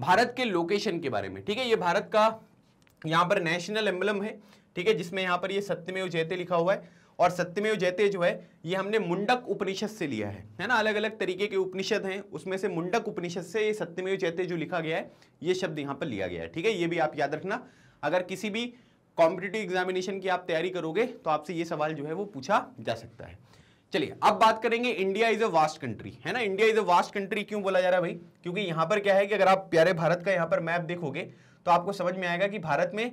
भारत के लोकेशन के बारे में ठीक है ये भारत का यहाँ पर नेशनल एम्बलम है ठीक है जिसमें यहाँ पर ये सत्यमेव जयते लिखा हुआ है और सत्यमेव जयते जो है ये हमने मुंडक उपनिषद से लिया है है ना अलग अलग तरीके के उपनिषद हैं उसमें से मुंडक उपनिषद से ये सत्यमेव जयते जो लिखा गया है ये शब्द यहाँ पर लिया गया है ठीक है ये भी आप याद रखना अगर किसी भी कॉम्पिटेटिव एग्जामिनेशन की आप तैयारी करोगे तो आपसे ये सवाल जो है वो पूछा जा सकता है चलिए अब हाँ। बात करेंगे India is a vast country है ना India is a vast country क्यों बोला जा रहा है भाई क्योंकि यहां पर क्या है कि अगर आप प्यारे भारत का यहां पर मैप देखोगे तो आपको समझ में आएगा कि भारत में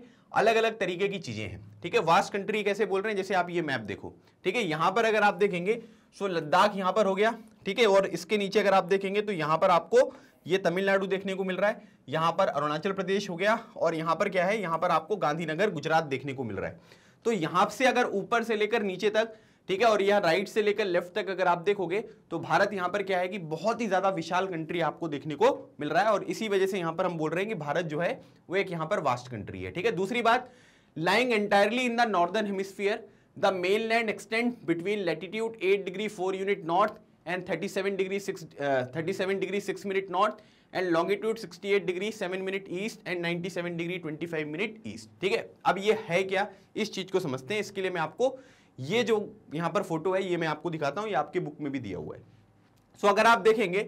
अलग अलग तरीके की चीजें हैं ठीक है वास्ट कंट्री कैसे बोल रहे हैं जैसे आप ये मैप देखो ठीक है यहां पर अगर आप देखेंगे सो लद्दाख यहां पर हो गया ठीक है और इसके नीचे अगर आप देखेंगे तो यहां पर आपको ये तमिलनाडु देखने को मिल रहा है यहां पर अरुणाचल प्रदेश हो गया और यहां पर क्या है यहां पर आपको गांधीनगर गुजरात देखने को मिल रहा है तो यहां से अगर ऊपर से लेकर नीचे तक ठीक है और यहाँ राइट से लेकर लेफ्ट तक अगर आप देखोगे तो भारत यहाँ पर क्या है कि बहुत ही ज्यादा विशाल कंट्री आपको देखने को मिल रहा है और इसी वजह से यहाँ पर हम बोल रहे हैं कि भारत जो है वो एक यहाँ पर वास्ट कंट्री है ठीक है दूसरी बात lying entirely in the northern hemisphere the mainland extend between latitude eight degree four unit north and thirty seven degree six thirty seven degree six minute north and longitude 68 degree 7 minute east and 97 degree 25 minute east ठीक है अब ये है क्या इस चीज को समझते हैं इसके लिए मैं आपको ये जो यहां पर फोटो है ये मैं आपको दिखाता हूं ये आपके बुक में भी दिया हुआ है सो अगर आप देखेंगे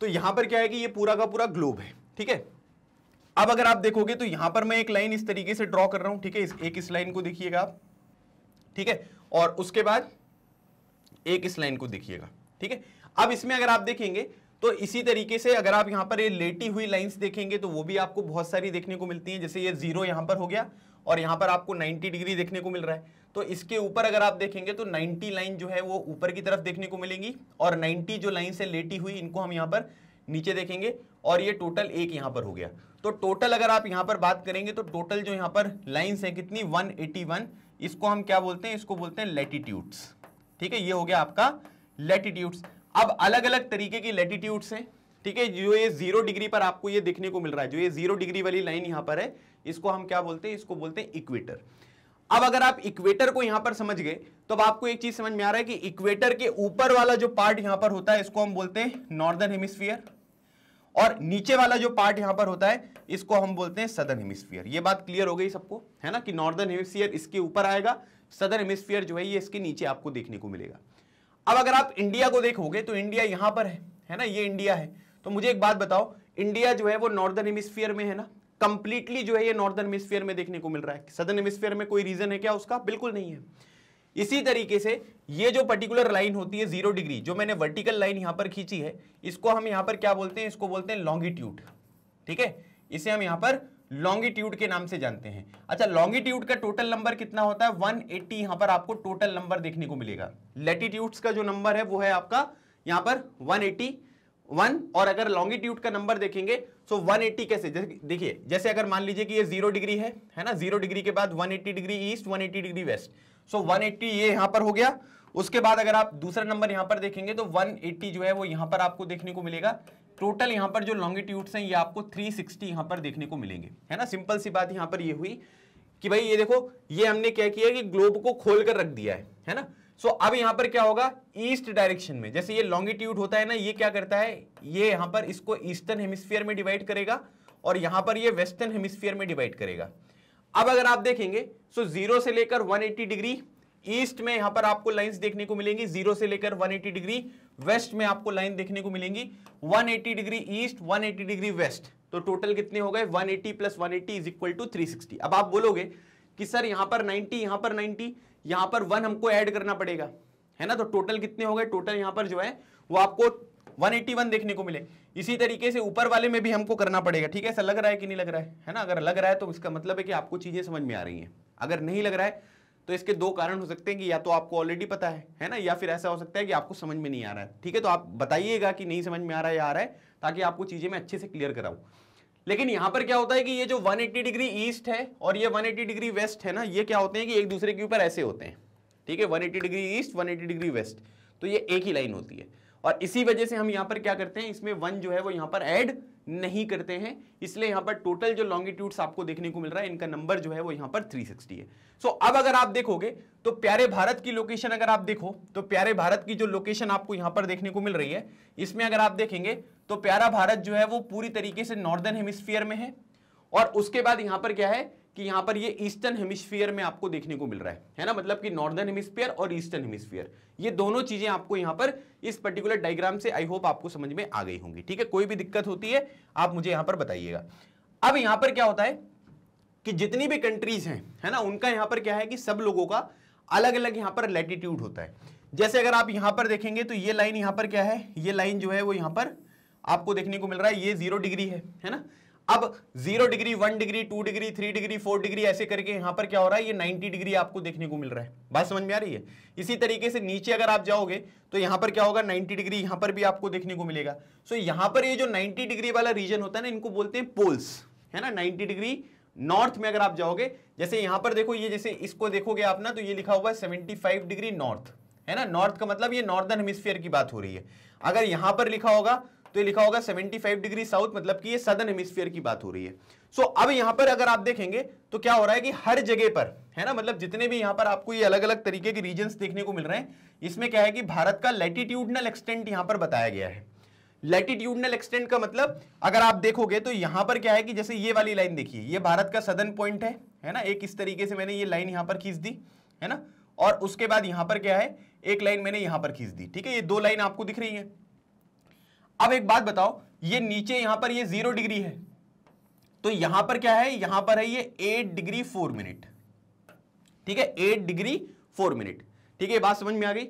तो यहां पर क्या है कि ये पूरा का पूरा ग्लोब है ठीक है अब अगर आप देखोगे तो यहां पर मैं एक लाइन इस तरीके से ड्रॉ कर रहा हूं ठीक है एक इस लाइन को देखिएगा आप ठीक है और उसके बाद एक इस लाइन को देखिएगा ठीक है अब इसमें अगर आप देखेंगे तो इसी तरीके से अगर आप यहाँ पर ये लेटी हुई लाइंस देखेंगे तो वो भी आपको बहुत सारी देखने को मिलती हैं जैसे ये जीरो यहाँ पर हो गया और यहाँ पर आपको 90 डिग्री देखने को मिल रहा है तो इसके ऊपर अगर आप देखेंगे तो 90 लाइन जो है वो ऊपर की तरफ देखने को मिलेंगी और 90 जो लाइन है लेटी हुई इनको हम यहाँ पर नीचे देखेंगे और ये टोटल एक यहाँ पर हो गया तो टोटल अगर आप यहाँ पर बात करेंगे तो टोटल जो यहाँ पर लाइन्स है कितनी वन इसको हम क्या बोलते हैं इसको बोलते हैं लेटीट्यूड्स ठीक है ये हो गया आपका लेटीट्यूड्स अब अलग अलग तरीके की लेटीट्यूड से ठीक है जो ये जीरो डिग्री पर आपको ये देखने को मिल रहा है जो ये जीरो डिग्री वाली लाइन यहां पर है इसको हम क्या बोलते हैं इसको बोलते हैं इक्वेटर अब अगर आप इक्वेटर को यहां पर समझ गए तो अब आपको एक चीज समझ में आ रहा है कि इक्वेटर के ऊपर वाला जो पार्ट यहां पर होता है इसको हम बोलते हैं नॉर्दर्न हेमिस्फीयर और नीचे वाला जो पार्ट यहां पर होता है इसको हम बोलते हैं सदर्न हेमिस्फीयर ये बात क्लियर हो गई सबको है ना कि नॉर्दर्न हेमिस्फीयर इसके ऊपर आएगा सदर्न हेमिस्फीयर जो है ये इसके नीचे आपको देखने को मिलेगा अब अगर आप इंडिया को देखोगे तो इंडिया यहां पर है है ना ये इंडिया है तो मुझे एक बात बताओ इंडिया जो है वो नॉर्दर्न हेमिस्फीयर में है ना कंप्लीटली जो है ये नॉर्दर्न हेमिस्फीयर में देखने को मिल रहा है सदर्न हेमिस्फीयर में कोई रीजन है क्या उसका बिल्कुल नहीं है इसी तरीके से ये जो पर्टिकुलर लाइन होती है जीरो डिग्री जो मैंने वर्टिकल लाइन यहां पर खींची है इसको हम यहां पर क्या बोलते हैं इसको बोलते हैं लॉन्गिट्यूड ठीक है इसे हम यहां पर लॉन्गिट्यूड के नाम से जानते हैं अच्छा लॉन्गिट्यूड का टोटल नंबर कितना होता है 180 एट्टी यहां पर आपको टोटल नंबर देखने को मिलेगा लेटीट्यूड्स का जो नंबर है वो है आपका यहां पर 180 वन और अगर लॉन्गिट्यूड का नंबर देखेंगे तो 180 कैसे देखिए जैसे अगर मान लीजिए कि ये जीरो डिग्री है है ना जीरो डिग्री के बाद 180 degree east 180 degree west so one 180 ये यहां पर हो गया उसके बाद अगर आप दूसरा नंबर यहां पर देखेंगे तो 180 जो है वो यहां पर आपको देखने को मिलेगा टोटल यहां पर जो लॉन्गिट्यूड्स हैं ये आपको 360 सिक्सटी यहां पर देखने को मिलेंगे है ना सिंपल सी बात यहां पर ये हुई कि भाई ये देखो ये हमने क्या किया कि ग्लोब को खोल कर रख दिया है है ना सो so, अब यहां पर क्या होगा ईस्ट डायरेक्शन में जैसे ये लॉन्गिट्यूड होता है ना ये क्या करता है ये यहां पर इसको ईस्टर्न हेमिस्फीयर में डिवाइड करेगा और यहां पर ये वेस्टर्न हेमिस्फीयर में डिवाइड करेगा अब अगर आप देखेंगे सो so जीरो से लेकर 180 डिग्री ईस्ट में यहां पर आपको लाइंस देखने को मिलेंगी जीरो से लेकर 180 डिग्री वेस्ट में आपको लाइन देखने को मिलेंगी 180 डिग्री ईस्ट 180 डिग्री वेस्ट तो टोटल कितने हो गए 180 eighty plus one is equal to three अब आप बोलोगे कि सर यहां पर 90 यहां पर 90 यहां पर वन हमको ऐड करना पड़ेगा है ना तो टोटल कितने हो गए टोटल यहां पर जो है वो आपको 181 देखने को मिले इसी तरीके से ऊपर वाले में भी हमको करना पड़ेगा ठीक है ऐसा लग रहा है कि नहीं लग रहा है है ना अगर लग रहा है तो इसका मतलब है कि आपको चीजें समझ में आ रही हैं अगर नहीं लग रहा है तो इसके दो कारण हो सकते हैं कि या तो आपको ऑलरेडी पता है है ना या फिर ऐसा हो सकता है कि आपको समझ में नहीं आ रहा है ठीक है तो आप बताइएगा कि नहीं समझ में आ रहा है या आ रहा है ताकि आपको चीज़ें मैं अच्छे से क्लियर कराऊं लेकिन यहां पर क्या होता है कि ये जो 180 डिग्री ईस्ट है और ये 180 डिग्री वेस्ट है ना ये क्या होते हैं कि एक दूसरे के ऊपर ऐसे होते हैं ठीक है 180 डिग्री ईस्ट 180 डिग्री वेस्ट तो ये एक ही लाइन होती है और इसी वजह से हम यहाँ पर क्या करते हैं इसमें वन जो है वो यहाँ पर एड नहीं करते हैं इसलिए यहां पर टोटल जो लॉन्गिट्यूड्स आपको देखने को मिल रहा है इनका नंबर जो है वो यहां पर 360 है सो so, अब अगर आप देखोगे तो प्यारे भारत की लोकेशन अगर आप देखो तो प्यारे भारत की जो लोकेशन आपको यहां पर देखने को मिल रही है इसमें अगर आप देखेंगे तो प्यारा भारत जो है वो पूरी तरीके से नॉर्दर्न हेमिस्फीयर में है और उसके बाद यहां पर क्या है कि यहां पर ये ईस्टर्न हेमिस्फीयर में आपको देखने को मिल रहा है है ना मतलब कि नॉर्दर्न हेमिस्फीयर और ईस्टर्न हेमिस्फीयर ये दोनों चीजें आपको यहां पर इस पर्टिकुलर डायग्राम से आई होप आपको समझ में आ गई होंगी ठीक है कोई भी दिक्कत होती है आप मुझे यहां पर बताइएगा अब यहां पर क्या होता है कि जितनी भी कंट्रीज हैं है ना उनका यहां पर क्या है कि सब लोगों का अलग अलग यहां पर लेटिट्यूड होता है जैसे अगर आप यहां पर देखेंगे तो ये लाइन यहां पर क्या है ये लाइन जो है वो यहां पर आपको देखने को मिल रहा है ये जीरो डिग्री है है ना अब zero degree one degree two degree three degree four degree ऐसे करके यहां पर क्या हो रहा है ये नाइनटी डिग्री आपको देखने को मिल रहा है बात समझ में आ रही है इसी तरीके से नीचे अगर आप जाओगे तो यहां पर क्या होगा नाइनटी डिग्री यहां पर भी आपको देखने को मिलेगा सो so, यहां पर ये जो नाइनटी डिग्री वाला रीजन होता है ना इनको बोलते हैं पोल्स है ना नाइनटी डिग्री नॉर्थ में अगर आप जाओगे जैसे यहां पर देखो ये जैसे इसको देखोगे आप ना तो ये लिखा हुआ है सेवेंटी डिग्री नॉर्थ है ना नॉर्थ का मतलब ये नॉर्दर्न हेमिस्फीयर की बात हो रही है अगर यहां पर लिखा होगा तो ये लिखा होगा 75 डिग्री साउथ मतलब कि ये सदर्न हेमिस्फीयर की बात हो रही है सो so, अब यहां पर अगर आप देखेंगे तो क्या हो रहा है कि हर जगह पर है ना मतलब जितने भी यहां पर आपको ये अलग अलग तरीके के रीजन देखने को मिल रहे हैं इसमें क्या है कि भारत का लेटिट्यूडनल एक्सटेंट यहां पर बताया गया है लेटिट्यूडनल एक्सटेंट का मतलब अगर आप देखोगे तो यहां पर क्या है कि जैसे ये वाली लाइन देखिए ये भारत का सदन पॉइंट है है ना एक इस तरीके से मैंने ये लाइन यहां पर खींच दी है ना और उसके बाद यहां पर क्या है एक लाइन मैंने यहां पर खींच दी ठीक है ये दो लाइन आपको दिख रही है अब एक बात बताओ ये नीचे यहां पर ये जीरो डिग्री है तो यहां पर क्या है यहां पर है ये एट डिग्री फोर मिनट ठीक है एट डिग्री फोर मिनट ठीक है बात समझ में आ गई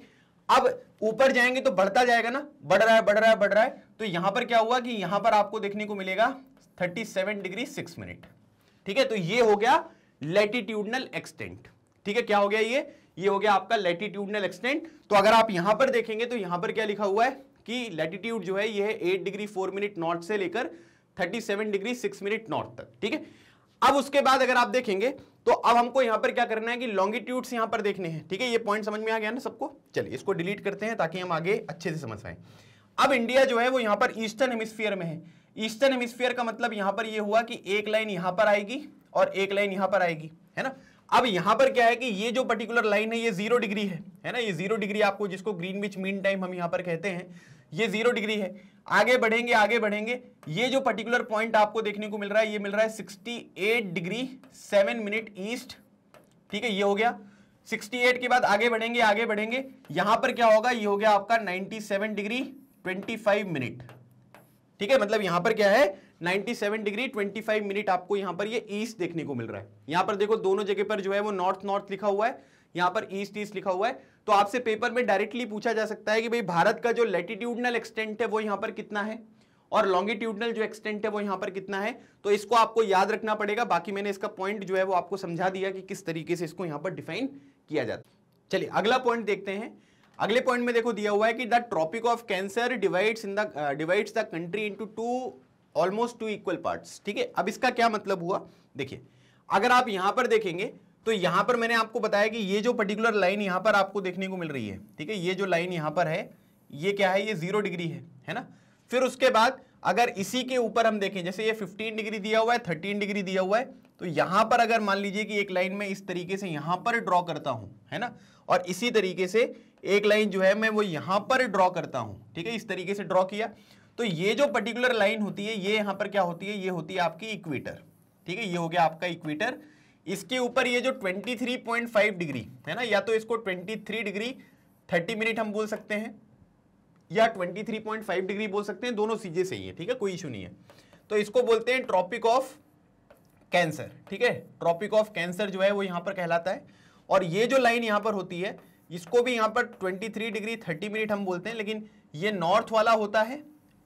अब ऊपर जाएंगे तो बढ़ता जाएगा ना बढ़ रहा है बढ़ रहा है बढ़ रहा है तो यहां पर क्या हुआ कि यहां पर आपको देखने को मिलेगा thirty seven degree six minute ठीक है तो ये हो गया लेटिट्यूडनल एक्सटेंट ठीक है क्या हो गया ये ये हो गया आपका लेटिट्यूडनल एक्सटेंट तो अगर आप यहां पर देखेंगे तो यहां पर क्या लिखा हुआ है कि लेटिट्यूड जो है यह है 8 डिग्री फोर मिनट नॉर्थ से लेकर thirty seven degree six minute north तक ठीक है अब उसके बाद अगर आप देखेंगे तो अब हमको यहां पर क्या करना है कि लॉन्गिट्यूड्स यहां पर देखने हैं ठीक है ये पॉइंट समझ में आ गया ना सबको चलिए इसको डिलीट करते हैं ताकि हम आगे अच्छे से समझ पाए अब इंडिया जो है वो यहां पर ईस्टर्न हेमिस्फीयर में है ईस्टर्न हेमिस्फीयर का मतलब यहां पर यह हुआ कि एक लाइन यहां पर आएगी और एक लाइन यहां पर आएगी है ना अब यहां पर क्या है कि ये जो पर्टिकुलर लाइन है ये जीरो डिग्री है है ना ये जीरो डिग्री आपको जिसको ग्रीन बीच मीन टाइम हम यहां पर कहते हैं ये जीरो डिग्री है आगे बढ़ेंगे आगे बढ़ेंगे ये जो पर्टिकुलर पॉइंट आपको देखने को मिल रहा है ये मिल रहा है 68 डिग्री 7 मिनट ईस्ट ठीक है ये हो गया 68 के बाद आगे बढ़ेंगे आगे बढ़ेंगे यहां पर क्या होगा ये हो गया आपका 97 डिग्री 25 मिनट ठीक है मतलब यहां पर क्या है 97 डिग्री 25 मिनट आपको यहां पर ये ईस्ट देखने को मिल रहा है यहां पर देखो दोनों जगह पर जो है वो नॉर्थ नॉर्थ लिखा हुआ है यहां पर ईस्ट ईस्ट लिखा हुआ है तो आपसे पेपर में डायरेक्टली पूछा जा सकता है कि भाई भारत का जो लेटिट्यूडनल एक्सटेंट है वो यहां पर कितना है और लॉन्गिट्यूडनल जो एक्सटेंट है वो यहां पर कितना है तो इसको आपको याद रखना पड़ेगा बाकी मैंने इसका पॉइंट जो है वो आपको समझा दिया कि किस तरीके से इसको यहां पर डिफाइन किया जाता चलिए अगला पॉइंट देखते हैं अगले पॉइंट में देखो दिया हुआ है कि the tropic of cancer divides in the divides the country into two almost two equal parts ठीक है अब इसका क्या मतलब हुआ देखिए अगर आप यहां पर देखेंगे तो यहां पर मैंने आपको बताया कि ये जो पर्टिकुलर लाइन यहां पर आपको देखने को मिल रही है ठीक है ये जो लाइन यहां पर है ये क्या है ये जीरो डिग्री है है ना फिर उसके बाद अगर इसी के ऊपर हम देखें जैसे ये 15 डिग्री दिया हुआ है 13 डिग्री दिया हुआ है तो यहां पर अगर मान लीजिए कि एक लाइन में इस तरीके से यहां पर ड्रॉ करता हूं है ना और इसी तरीके से एक लाइन जो है मैं वो यहां पर ड्रॉ करता हूं ठीक है इस तरीके से ड्रॉ किया तो ये जो पर्टिकुलर लाइन होती है ये यहां पर क्या होती है ये होती है आपकी इक्वेटर ठीक है ये हो गया आपका इक्वेटर इसके ऊपर ये जो 23.5 डिग्री है ना या तो इसको 23 डिग्री 30 मिनट हम बोल सकते हैं या 23.5 डिग्री बोल सकते हैं दोनों सीजे सही है ठीक है कोई इशू नहीं है तो इसको बोलते हैं ट्रॉपिक ऑफ कैंसर ठीक है ट्रॉपिक ऑफ कैंसर जो है वो यहां पर कहलाता है और ये जो लाइन यहां पर होती है इसको भी यहां पर 23 डिग्री 30 मिनट हम बोलते हैं लेकिन ये नॉर्थ वाला होता है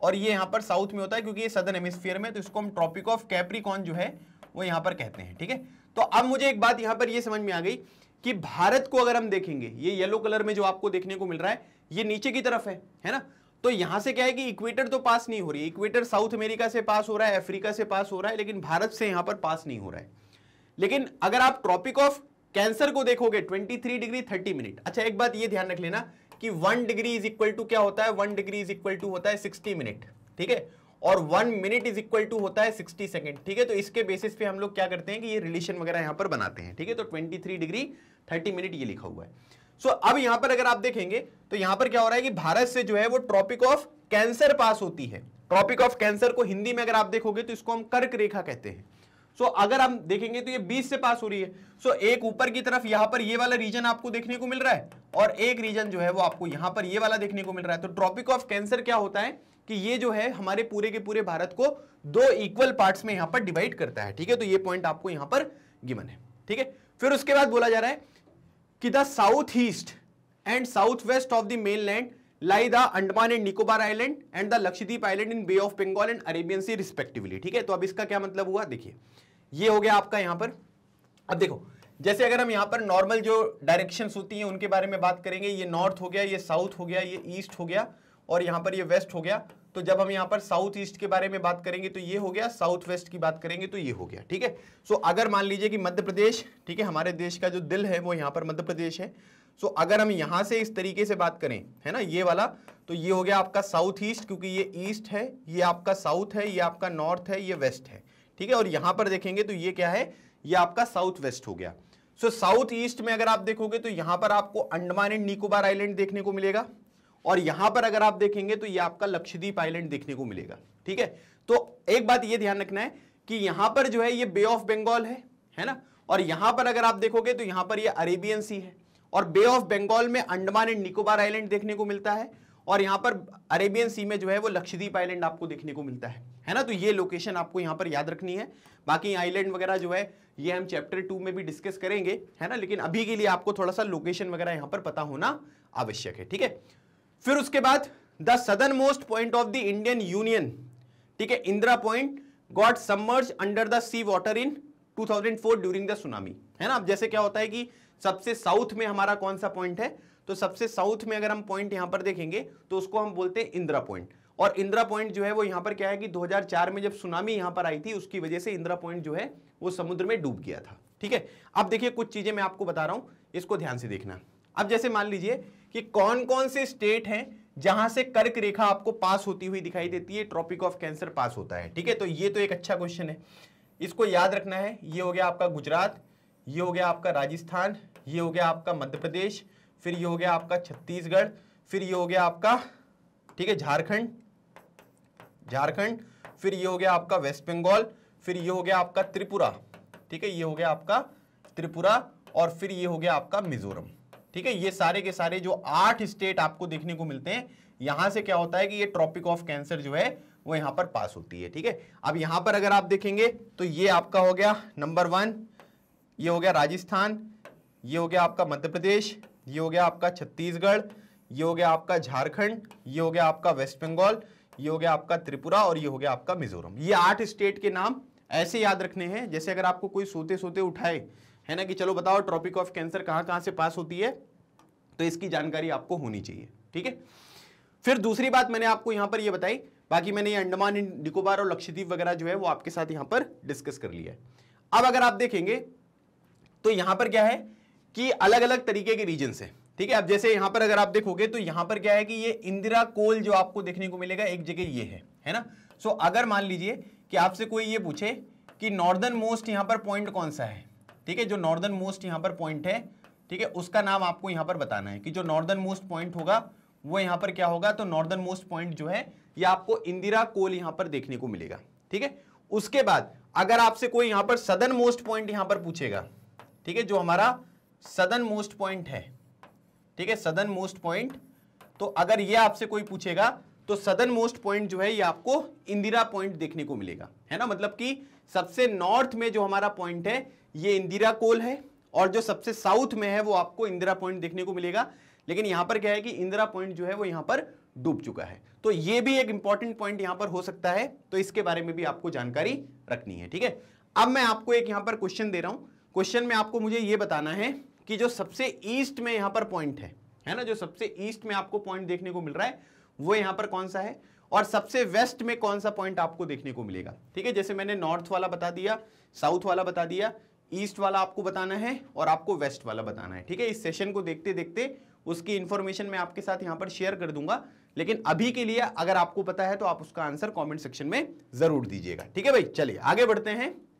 और ये यहां पर साउथ में होता है क्योंकि ये सदर्न हेमिस्फीयर में तो इसको हम ट्रॉपिक ऑफ कैप्रिकॉन जो है वो यहां पर कहते हैं ठीक है तो अब मुझे एक बात यहां पर ये समझ में आ गई कि भारत को अगर हम देखेंगे ये येलो कलर में जो आपको देखने को मिल रहा है ये नीचे की तरफ है है ना तो यहां से क्या है कि इक्वेटर तो पास नहीं हो रही इक्वेटर साउथ अमेरिका से पास हो रहा है अफ्रीका से पास हो रहा है लेकिन भारत से यहां पर पास नहीं हो रहा है लेकिन अगर आप ट्रॉपिक ऑफ कैंसर को देखोगे 23 डिग्री 30 मिनट अच्छा एक बात ये ध्यान रख लेना कि one degree is equal to क्या होता है one degree is equal to होता है सिक्सटी मिनट ठीक है और one minute is equal to होता है सिक्सटी सेकेंड ठीक है तो इसके बेसिस पे हम लोग क्या करते हैं कि ये रिलेशन वगैरह यहाँ पर बनाते हैं ठीक है तो twenty three degree thirty minute ये लिखा हुआ है सो so, अब यहाँ पर अगर आप देखेंगे तो यहाँ पर क्या हो रहा है कि भारत से जो है वो ट्रॉपिक ऑफ कैंसर पास होती है ट्रॉपिक ऑफ कैंसर को हिंदी में अगर आप देखोगे तो इसको हम कर्क रेखा कहते हैं सो so, अगर हम देखेंगे तो ये 20 से पास हो रही है सो so, एक ऊपर की तरफ यहां पर ये वाला रीजन आपको देखने को मिल रहा है और एक रीजन जो है वो आपको यहां पर ये वाला देखने को मिल रहा है तो ट्रॉपिक ऑफ कैंसर क्या होता है कि ये जो है हमारे पूरे के पूरे भारत को दो इक्वल पार्ट्स में यहां पर डिवाइड करता है ठीक है तो ये पॉइंट आपको यहां पर गिवन है ठीक है फिर उसके बाद बोला जा रहा है कि the south east and south west of the mainland lie the Andaman and Nicobar island and the Lakshadweep island in bay of Bengal and Arabian sea respectively ठीक है तो अब इसका क्या मतलब हुआ देखिए ये हो गया आपका यहां पर अब देखो जैसे अगर हम यहां पर नॉर्मल जो डायरेक्शंस होती हैं उनके बारे में बात करेंगे ये नॉर्थ हो गया ये साउथ हो गया ये ईस्ट हो गया और यहां पर ये वेस्ट हो गया तो जब हम यहां पर साउथ ईस्ट के बारे में बात करेंगे तो ये हो गया साउथ वेस्ट की बात करेंगे तो ये हो गया ठीक है सो अगर मान लीजिए कि मध्य प्रदेश ठीक है हमारे देश का जो दिल है वो यहां पर मध्य प्रदेश है सो अगर हम यहां से इस तरीके से बात करें है ना ये वाला तो ये हो गया आपका साउथ ईस्ट क्योंकि ये ईस्ट है ये आपका साउथ है ये आपका नॉर्थ है ये वेस्ट है ठीक है और यहां पर देखेंगे तो ये क्या है ये आपका साउथ वेस्ट हो गया सो साउथ ईस्ट में अगर आप देखोगे तो यहां पर आपको अंडमान एंड निकोबार आइलैंड देखने को मिलेगा और यहां पर अगर आप देखेंगे तो ये आपका लक्षद्वीप आइलैंड देखने को मिलेगा ठीक है तो एक बात ये ध्यान रखना है कि यहां पर जो है ये बे ऑफ बंगाल है है ना और यहां पर अगर आप देखोगे तो यहां पर ये अरेबियन सी है और बे ऑफ बंगाल में अंडमान एंड निकोबार आइलैंड देखने को मिलता है और यहां पर अरेबियन सी में जो है वो लक्षद्वीप आइलैंड आपको देखने को मिलता है है ना तो ये लोकेशन आपको यहां पर याद रखनी है बाकी आइलैंड वगैरह जो है ये हम चैप्टर टू में भी डिस्कस करेंगे है ना लेकिन अभी के लिए आपको थोड़ा सा लोकेशन वगैरह यहाँ पर पता होना आवश्यक है ठीक है फिर उसके बाद the southernmost point of the Indian union ठीक है Indira point got submerge under the sea water in 2004 during the tsunami है ना अब जैसे क्या होता है कि सबसे साउथ में हमारा कौन सा पॉइंट है तो सबसे साउथ में अगर हम पॉइंट यहां पर देखेंगे तो उसको हम बोलते हैं इंदिरा पॉइंट और इंदिरा पॉइंट जो है वो यहां पर क्या है कि 2004 में जब सुनामी यहां पर आई थी उसकी वजह से इंदिरा पॉइंट जो है वो समुद्र में डूब गया था ठीक है अब देखिए कुछ चीजें मैं आपको बता रहा हूं इसको ध्यान से देखना अब जैसे मान लीजिए कि कौन कौन से स्टेट हैं जहां से कर्क रेखा आपको पास होती हुई दिखाई देती है ट्रॉपिक ऑफ कैंसर पास होता है ठीक है तो ये तो एक अच्छा क्वेश्चन है इसको याद रखना है ये हो गया आपका गुजरात ये हो गया आपका राजस्थान ये हो गया आपका मध्य प्रदेश फिर ये हो गया आपका छत्तीसगढ़ फिर ये हो गया आपका ठीक है झारखंड झारखंड फिर ये हो गया आपका वेस्ट बंगाल फिर ये हो गया आपका त्रिपुरा ठीक है ये हो गया आपका त्रिपुरा और फिर ये हो गया आपका मिजोरम ठीक है ये सारे के सारे जो आठ स्टेट आपको देखने को मिलते हैं यहां से क्या होता है कि ये ट्रॉपिक ऑफ कैंसर जो है वो यहां पर पास होती है ठीक है अब यहां पर अगर आप देखेंगे तो ये आपका हो गया नंबर वन ये हो गया राजस्थान ये हो गया आपका मध्य प्रदेश ये हो गया आपका छत्तीसगढ़ ये हो गया आपका झारखंड ये हो गया आपका वेस्ट बंगाल ये हो गया आपका त्रिपुरा और ये हो गया आपका मिजोरम ये आठ स्टेट के नाम ऐसे याद रखने हैं जैसे अगर आपको कोई सोते सोते उठाए है ना कि चलो बताओ ट्रॉपिक ऑफ कैंसर कहाँ कहां से पास होती है तो इसकी जानकारी आपको होनी चाहिए ठीक है फिर दूसरी बात मैंने आपको यहाँ पर यह बताई बाकी मैंने ये अंडमान निकोबार और लक्षद्वीप वगैरह जो है वो आपके साथ यहाँ पर डिस्कस कर लिया है अब अगर आप देखेंगे तो यहाँ पर क्या है कि अलग अलग तरीके के रीजन है ठीक है अब जैसे यहाँ पर अगर आप देखोगे तो यहाँ पर क्या है कि ये इंदिरा कोल जो आपको देखने को मिलेगा एक जगह ये है है ना सो so, अगर मान लीजिए कि आपसे कोई ये पूछे कि नॉर्दर्न मोस्ट यहाँ पर पॉइंट कौन सा है ठीक है जो नॉर्दर्न मोस्ट यहां पर पॉइंट है ठीक है उसका नाम आपको यहां पर बताना है कि जो नॉर्दर्न मोस्ट पॉइंट होगा वो यहां पर क्या होगा तो नॉर्दर्न मोस्ट पॉइंट जो है ये आपको इंदिरा कोल यहां पर देखने को मिलेगा ठीक है उसके बाद अगर आपसे कोई यहां पर सदन मोस्ट पॉइंट यहां पर पूछेगा ठीक है जो हमारा सदन मोस्ट पॉइंट है ठीक है सदन मोस्ट पॉइंट तो अगर ये आपसे कोई पूछेगा तो सदन मोस्ट पॉइंट जो है ये आपको इंदिरा पॉइंट देखने को मिलेगा है ना मतलब कि सबसे नॉर्थ में जो हमारा पॉइंट है ये इंदिरा कोल है और जो सबसे साउथ में है वो आपको इंदिरा पॉइंट देखने को मिलेगा लेकिन यहां पर क्या है कि इंदिरा पॉइंट जो है वो यहां पर डूब चुका है तो ये भी एक इंपॉर्टेंट पॉइंट यहां पर हो सकता है तो इसके बारे में भी आपको जानकारी रखनी है ठीक है अब मैं आपको एक यहां पर क्वेश्चन दे रहा हूं क्वेश्चन में आपको मुझे ये बताना है कि जो सबसे ईस्ट में यहां पर पॉइंट है है ना जो सबसे ईस्ट में आपको पॉइंट देखने को मिल रहा है वो यहां पर कौन सा है और सबसे वेस्ट में कौन सा पॉइंट आपको देखने को मिलेगा ठीक है जैसे मैंने नॉर्थ वाला बता दिया साउथ वाला बता दिया ईस्ट वाला आपको बताना है और आपको वेस्ट वाला बताना है ठीक है इस सेशन को देखते देखते उसकी इन्फॉर्मेशन मैं आपके साथ यहाँ पर शेयर कर दूंगा लेकिन अभी के लिए अगर आपको पता है तो आप उसका आंसर कमेंट सेक्शन में जरूर दीजिएगा ठीक है भाई चलिए आगे बढ़ते हैं